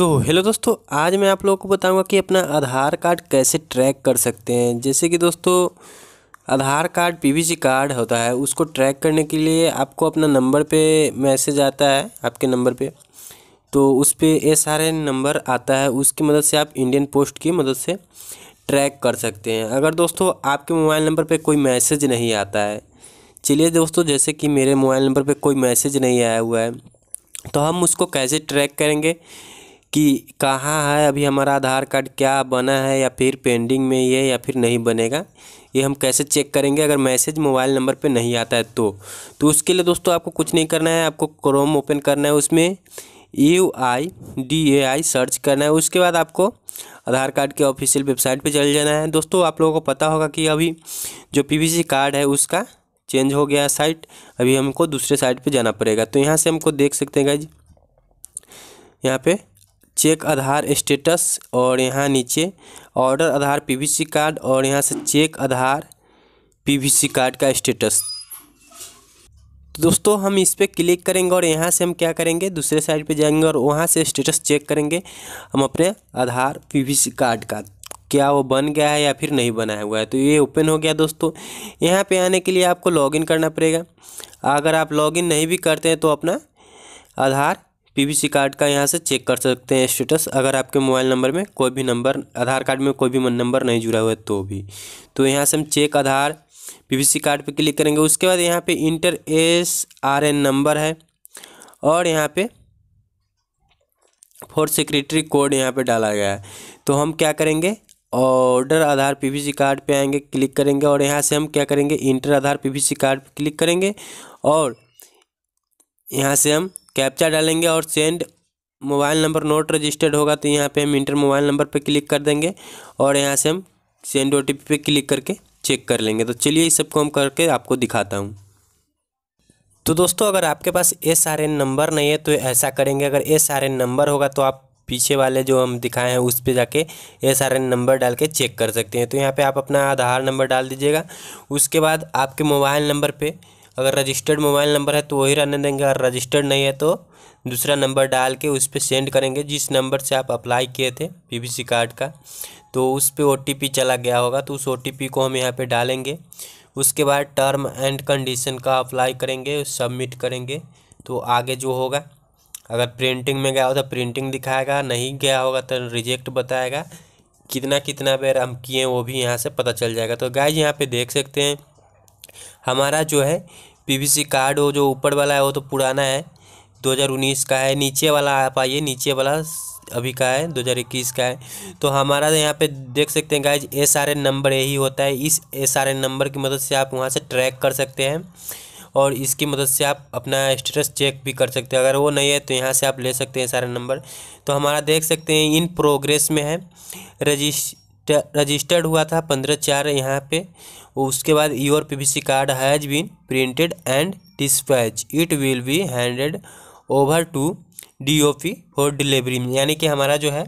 सो so, hello दोस्तों आज मैं आप लोगों को बताऊंगा कि अपना आधार कार्ड कैसे ट्रैक कर सकते हैं जैसे कि दोस्तों आधार कार्ड पीवीसी कार्ड होता है उसको ट्रैक करने के लिए आपको अपना नंबर पे मैसेज आता है आपके नंबर पे तो उस पर एस सारे नंबर आता है उसकी मदद से आप इंडियन पोस्ट की मदद से ट्रैक कर सकते हैं अगर दोस्तों आपके मोबाइल नंबर पर कोई मैसेज नहीं आता है चलिए दोस्तों जैसे कि मेरे मोबाइल नंबर पर कोई मैसेज नहीं आया हुआ है तो हम उसको कैसे ट्रैक करेंगे कि कहाँ है अभी हमारा आधार कार्ड क्या बना है या फिर पेंडिंग में ये या फिर नहीं बनेगा ये हम कैसे चेक करेंगे अगर मैसेज मोबाइल नंबर पे नहीं आता है तो तो उसके लिए दोस्तों आपको कुछ नहीं करना है आपको क्रोम ओपन करना है उसमें U I D A I search करना है उसके बाद आपको आधार कार्ड के ऑफिशियल वेबसाइट पे चल जाना है दोस्तों आप लोगों को पता होगा कि अभी जो पी कार्ड है उसका चेंज हो गया साइट अभी हमको दूसरे साइट पर जाना पड़ेगा तो यहाँ से हमको देख सकते हैं गाइज यहाँ पे चेक आधार स्टेटस और यहाँ नीचे ऑर्डर आधार पीवीसी कार्ड और यहाँ से चेक आधार पीवीसी कार्ड का स्टेटस तो दोस्तों हम इस पर क्लिक करेंगे और यहाँ से हम क्या करेंगे दूसरे साइड पे जाएंगे और वहाँ से स्टेटस चेक करेंगे हम अपने आधार पीवीसी कार्ड का क्या वो बन गया है या फिर नहीं बनाया हुआ है तो ये ओपन हो गया दोस्तों यहाँ पे आने के लिए आपको लॉगिन करना पड़ेगा अगर आप लॉगिन नहीं भी करते हैं तो अपना आधार पीवीसी कार्ड का यहाँ से चेक कर सकते हैं स्टेटस अगर आपके मोबाइल नंबर में कोई भी नंबर आधार कार्ड में कोई भी नंबर नहीं जुड़ा हुआ है तो भी तो यहाँ से हम चेक आधार पीवीसी कार्ड पे क्लिक करेंगे उसके बाद यहाँ पे enter S R N number है और यहाँ पे फोर सेक्रेटरी कोड यहाँ पे डाला गया है तो हम क्या करेंगे ऑर्डर आधार पीवीसी कार्ड पे आएंगे क्लिक करेंगे और यहाँ से हम क्या करेंगे इंटर आधार पीवीसी कार्ड पे क्लिक करेंगे और यहाँ से हम कैप्चा डालेंगे और send mobile number not registered होगा तो यहाँ पे हम इंटर मोबाइल नंबर पे क्लिक कर देंगे और यहाँ से हम सेंड ओ पे क्लिक करके चेक कर लेंगे तो चलिए इस सबको हम करके आपको दिखाता हूँ तो दोस्तों अगर आपके पास एस आर एन नंबर नहीं है तो ऐसा करेंगे अगर एस आर एन नंबर होगा तो आप पीछे वाले जो हम दिखाए हैं उस पे जाके एस आर एन नंबर डाल के चेक कर सकते हैं तो यहाँ पे आप अपना आधार नंबर डाल दीजिएगा उसके बाद आपके मोबाइल नंबर पे अगर रजिस्टर्ड मोबाइल नंबर है तो वही रहने देंगे और रजिस्टर्ड नहीं है तो दूसरा नंबर डाल के उस पर सेंड करेंगे जिस नंबर से आप अप्लाई किए थे पीवीसी कार्ड का तो उस पर ओ चला गया होगा तो उस ओ को हम यहाँ पर डालेंगे उसके बाद टर्म एंड कंडीशन का अप्लाई करेंगे सबमिट करेंगे तो आगे जो होगा अगर प्रिंटिंग में गया हो तो प्रिंटिंग दिखाएगा नहीं गया होगा तो रिजेक्ट बताएगा कितना कितना बेर हम किए वो भी यहाँ से पता चल जाएगा तो गाइज यहाँ पे देख सकते हैं हमारा जो है पीवीसी कार्ड वो जो ऊपर वाला है वो तो पुराना है 2019 का है नीचे वाला आप आइए नीचे वाला अभी का है 2021 का है तो हमारा यहाँ पे देख सकते हैं guys S R N number यही होता है इस एस आर एन नंबर की मदद से आप वहाँ से ट्रैक कर सकते हैं और इसकी मदद से आप अपना स्टेटस चेक भी कर सकते हैं अगर वो नहीं है तो यहाँ से आप ले सकते हैं एस आर नंबर तो हमारा देख सकते हैं इन प्रोग्रेस में है रजिस्ट रजिस्टर्ड हुआ था पंद्रह चार यहाँ पे उसके बाद your PVC card has been printed and dispatch it will be handed over to DOP for delivery यानी कि हमारा जो है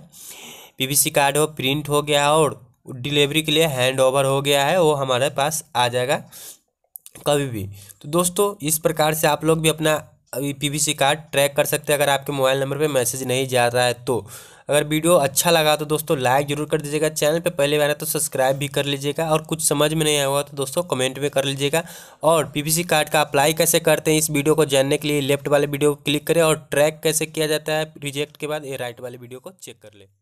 पीवीसी कार्ड हो प्रिंट हो गया और डिलीवरी के लिए हैंड ओवर हो गया है वो हमारे पास आ जाएगा कभी भी तो दोस्तों इस प्रकार से आप लोग भी अपना अभी पीवीसी कार्ड ट्रैक कर सकते हैं अगर आपके मोबाइल नंबर पे मैसेज नहीं जा रहा है तो अगर वीडियो अच्छा लगा तो दोस्तों लाइक जरूर कर दीजिएगा चैनल पे पहले बार है तो सब्सक्राइब भी कर लीजिएगा और कुछ समझ में नहीं आया हुआ तो दोस्तों कमेंट में कर लीजिएगा और पीवीसी कार्ड का अप्लाई कैसे करते हैं इस वीडियो को जानने के लिए लेफ्ट वाले वीडियो को क्लिक करें और ट्रैक कैसे किया जाता है रिजेक्ट के बाद ये राइट वाले वीडियो को चेक कर लें